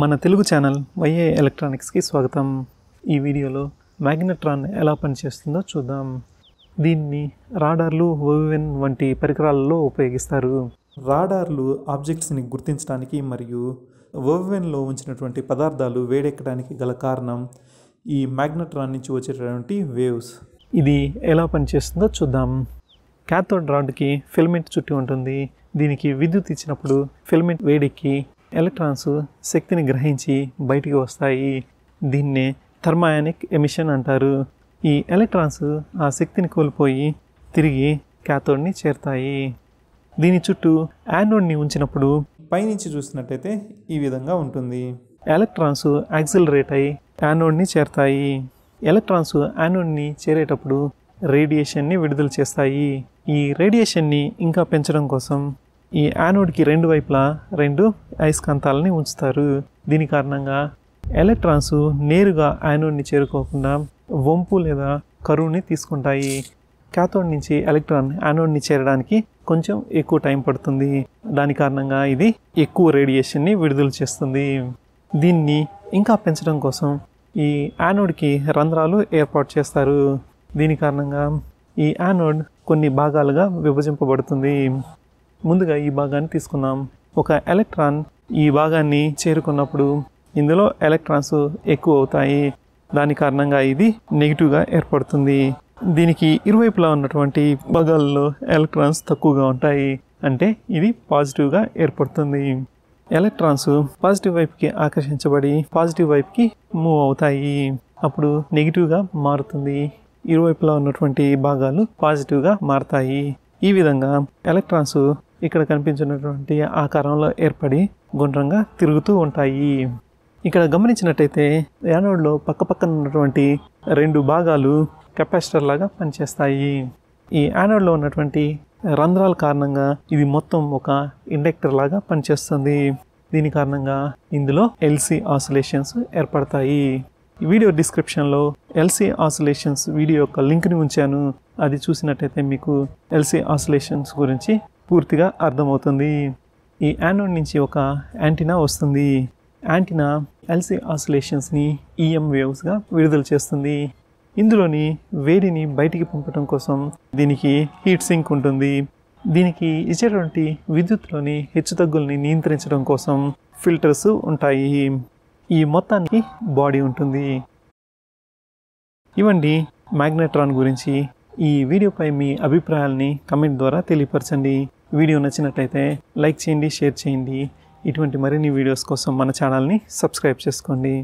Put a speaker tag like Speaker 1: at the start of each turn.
Speaker 1: మన తెలుగు ఛానల్ వైఏ ఎలక్ట్రానిక్స్కి స్వాగతం ఈ వీడియోలో మ్యాగ్నెట్రాన్ ఎలా పనిచేస్తుందో చూద్దాం దీన్ని రాడార్లు ఓవెన్ వంటి పరికరాలలో ఉపయోగిస్తారు రాడార్లు ఆబ్జెక్ట్స్ని గుర్తించడానికి మరియు ఓవెన్లో ఉంచినటువంటి పదార్థాలు వేడెక్కడానికి గల కారణం ఈ మ్యాగ్నెట్రాన్ నుంచి వచ్చేటటువంటి వేవ్స్ ఇది ఎలా పనిచేస్తుందో చూద్దాం క్యాథోడ్ రాడ్కి ఫిల్మెంట్ చుట్టి ఉంటుంది దీనికి విద్యుత్ ఇచ్చినప్పుడు ఫిల్మెంట్ వేడెక్కి ఎలక్ట్రాన్స్ శక్తిని గ్రహించి బయటికి వస్తాయి దీన్నే థర్మాయానిక్ ఎమిషన్ అంటారు ఈ ఎలక్ట్రాన్స్ ఆ శక్తిని కోల్పోయి తిరిగి క్యాథోడ్ని చేరుతాయి దీని చుట్టూ యానోడ్ని ఉంచినప్పుడు పైనుంచి చూసినట్టయితే ఈ విధంగా ఉంటుంది ఎలక్ట్రాన్స్ యాక్సిలరేట్ అయి యానోడ్ని చేరుతాయి ఎలక్ట్రాన్స్ యానోడ్ని చేరేటప్పుడు రేడియేషన్ని విడుదల చేస్తాయి ఈ రేడియేషన్ని ఇంకా పెంచడం కోసం ఈ యానోడ్కి రెండు వైపులా రెండు అయస్కాంతాలని ఉంచుతారు దీని కారణంగా ఎలక్ట్రాన్స్ నేరుగా యానోడ్ని చేరుకోకుండా వంపు లేదా కరువుని తీసుకుంటాయి క్యాథోడ్ నుంచి ఎలక్ట్రాన్ యానోడ్ని చేరడానికి కొంచెం ఎక్కువ టైం పడుతుంది దాని కారణంగా ఇది ఎక్కువ రేడియేషన్ని విడుదల చేస్తుంది దీన్ని ఇంకా పెంచడం కోసం ఈ యానోడ్కి రంధ్రాలు ఏర్పాటు చేస్తారు దీని కారణంగా ఈ యానోడ్ కొన్ని భాగాలుగా విభజింపబడుతుంది ముందుగా ఈ భాగాన్ని తీసుకుందాం ఒక ఎలక్ట్రాన్ ఈ భాగాన్ని చేరుకున్నప్పుడు ఇందులో ఎలక్ట్రాన్స్ ఎక్కువ అవుతాయి దాని కారణంగా ఇది నెగిటివ్గా ఏర్పడుతుంది దీనికి ఇరువైపులా ఉన్నటువంటి భాగాల్లో ఎలక్ట్రాన్స్ తక్కువగా ఉంటాయి అంటే ఇది పాజిటివ్గా ఏర్పడుతుంది ఎలక్ట్రాన్స్ పాజిటివ్ వైపుకి ఆకర్షించబడి పాజిటివ్ వైపుకి మూవ్ అవుతాయి అప్పుడు నెగిటివ్గా మారుతుంది ఇరువైపులా ఉన్నటువంటి భాగాలు పాజిటివ్గా మారతాయి ఈ విధంగా ఎలక్ట్రాన్స్ ఇక్కడ కనిపించినటువంటి ఆకారంలో ఏర్పడి గుండ్రంగా తిరుగుతూ ఉంటాయి ఇక్కడ గమనించినట్టయితే యానోడ్లో పక్కపక్కన ఉన్నటువంటి రెండు భాగాలు కెపాసిటర్ లాగా పనిచేస్తాయి ఈ యానోడ్లో ఉన్నటువంటి రంధ్రాల కారణంగా ఇది మొత్తం ఒక ఇండక్టర్ లాగా పనిచేస్తుంది దీని కారణంగా ఇందులో ఎల్సి ఆసోలేషన్స్ ఏర్పడతాయి వీడియో డిస్క్రిప్షన్లో ఎల్సి ఆసోలేషన్స్ వీడియో యొక్క లింక్ని ఉంచాను అది చూసినట్టయితే మీకు ఎల్సి ఆసోలేషన్స్ గురించి పూర్తిగా అర్థమవుతుంది ఈ యానోడ్ నుంచి ఒక యాంటీనా వస్తుంది యాంటీనా ఎల్సీ ఆసిలేషన్స్ని ఈఎం వేవ్స్గా విడుదల చేస్తుంది ఇందులోని వేడిని బయటికి పంపడం కోసం దీనికి హీట్ సింక్ ఉంటుంది దీనికి ఇచ్చేటువంటి విద్యుత్లోని తగ్గుల్ని నియంత్రించడం కోసం ఫిల్టర్స్ ఉంటాయి ఈ మొత్తానికి బాడీ ఉంటుంది ఇవండి మ్యాగ్నెట్రాన్ గురించి ఈ వీడియోపై మీ అభిప్రాయాల్ని కమెంట్ ద్వారా తెలియపరచండి వీడియో నచ్చినట్లయితే లైక్ చేయండి షేర్ చేయండి ఇటువంటి మరిన్ని వీడియోస్ కోసం మన ఛానల్ని సబ్స్క్రైబ్ చేసుకోండి